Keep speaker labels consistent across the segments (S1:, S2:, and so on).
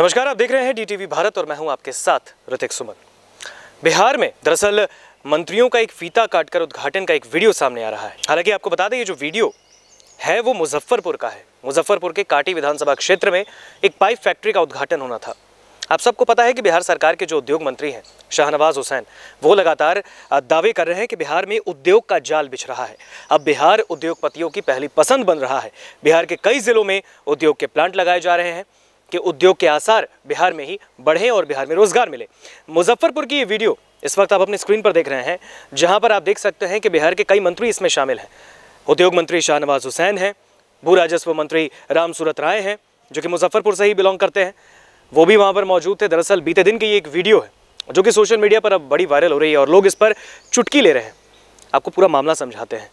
S1: नमस्कार आप देख रहे हैं डीटीवी भारत और मैं हूं आपके साथ ऋतिक सुमन बिहार में दरअसल मंत्रियों का एक फीता काटकर उद्घाटन का एक वीडियो सामने आ रहा है हालांकि आपको बता दें ये जो वीडियो है वो मुजफ्फरपुर का है मुजफ्फरपुर के काटी विधानसभा क्षेत्र में एक पाइप फैक्ट्री का उद्घाटन होना था आप सबको पता है कि बिहार सरकार के जो उद्योग मंत्री हैं शाहनवाज हुसैन वो लगातार दावे कर रहे हैं कि बिहार में उद्योग का जाल बिछ रहा है अब बिहार उद्योगपतियों की पहली पसंद बन रहा है बिहार के कई ज़िलों में उद्योग के प्लांट लगाए जा रहे हैं कि उद्योग के आसार बिहार में ही बढ़े और बिहार में रोजगार मिले मुजफ्फरपुर की ये वीडियो इस वक्त आप अपने स्क्रीन पर देख रहे हैं जहां पर आप देख सकते हैं कि बिहार के कई मंत्री इसमें शामिल हैं उद्योग मंत्री शाहनवाज हुसैन हैं भू राजस्व मंत्री रामसूरत राय हैं जो कि मुजफ्फरपुर से ही बिलोंग करते हैं वो भी वहाँ पर मौजूद थे दरअसल बीते दिन की ये एक वीडियो है जो कि सोशल मीडिया पर अब बड़ी वायरल हो रही है और लोग इस पर चुटकी ले रहे हैं आपको पूरा मामला समझाते हैं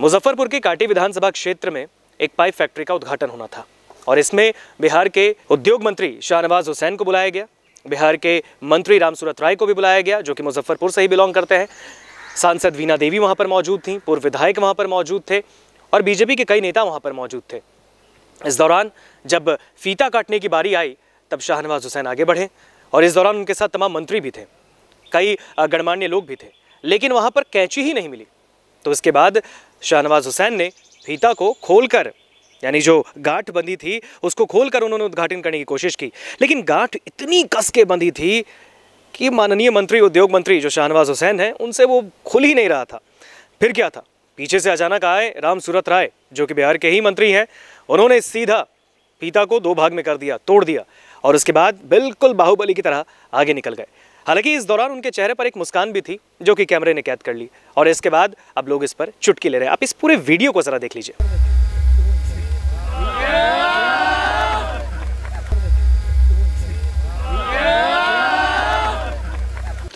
S1: मुजफ्फरपुर के कांटी विधानसभा क्षेत्र में एक पाइप फैक्ट्री का उद्घाटन होना था और इसमें बिहार के उद्योग मंत्री शाहनवाज हुसैन को बुलाया गया बिहार के मंत्री रामसूरत राय को भी बुलाया गया जो कि मुजफ्फरपुर से ही बिलोंग करते हैं सांसद वीना देवी वहाँ पर मौजूद थी पूर्व विधायक वहाँ पर मौजूद थे और बीजेपी के कई नेता वहाँ पर मौजूद थे इस दौरान जब फीता काटने की बारी आई तब शाहनवाज हुसैन आगे बढ़े और इस दौरान उनके साथ तमाम मंत्री भी थे कई गणमान्य लोग भी थे लेकिन वहाँ पर कैंची ही नहीं मिली तो इसके बाद शाहनवाज हुसैन ने फीता को खोलकर यानी जो गांठ बंधी थी उसको खोलकर उन्होंने उद्घाटन करने की कोशिश की लेकिन गांठ इतनी कस के बंधी थी कि माननीय मंत्री उद्योग मंत्री जो शाहनवाज हुसैन हैं उनसे वो खुल ही नहीं रहा था फिर क्या था पीछे से अचानक आए राम सूरत राय जो कि बिहार के ही मंत्री हैं उन्होंने सीधा पिता को दो भाग में कर दिया तोड़ दिया और उसके बाद बिल्कुल बाहुबली की तरह आगे निकल गए हालांकि इस दौरान उनके चेहरे पर एक मुस्कान भी थी जो कि कैमरे ने कैद कर ली और इसके बाद अब लोग इस पर चुटकी ले रहे हैं आप इस पूरे वीडियो को ज़रा देख लीजिए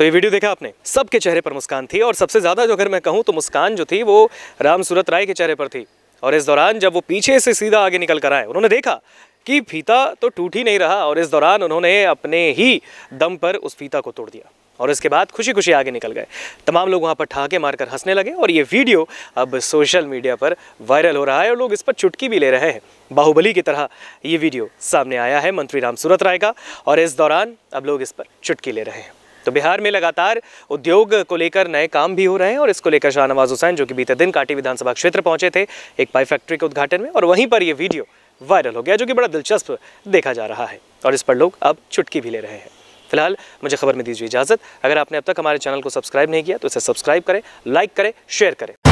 S1: तो ये वीडियो देखा आपने सबके चेहरे पर मुस्कान थी और सबसे ज़्यादा जो अगर मैं कहूँ तो मुस्कान जो थी वो राम सूरत राय के चेहरे पर थी और इस दौरान जब वो पीछे से सीधा आगे निकल कर आए उन्होंने देखा कि फीता तो टूट ही नहीं रहा और इस दौरान उन्होंने अपने ही दम पर उस फीता को तोड़ दिया और इसके बाद खुशी खुशी आगे निकल गए तमाम लोग वहाँ पर ठहाके मारकर हंसने लगे और ये वीडियो अब सोशल मीडिया पर वायरल हो रहा है और लोग इस पर चुटकी भी ले रहे हैं बाहुबली की तरह ये वीडियो सामने आया है मंत्री राम सूरत राय का और इस दौरान अब लोग इस पर चुटकी ले रहे हैं तो बिहार में लगातार उद्योग को लेकर नए काम भी हो रहे हैं और इसको लेकर शाहनवाज हुसैन जो कि बीते दिन कांटी विधानसभा क्षेत्र पहुंचे थे एक पाई फैक्ट्री के उद्घाटन में और वहीं पर यह वीडियो वायरल हो गया जो कि बड़ा दिलचस्प देखा जा रहा है और इस पर लोग अब चुटकी भी ले रहे हैं फिलहाल मुझे खबर में दीजिए इजाज़त अगर आपने अब तक हमारे चैनल को सब्सक्राइब नहीं किया तो इसे सब्सक्राइब करें लाइक करें शेयर करें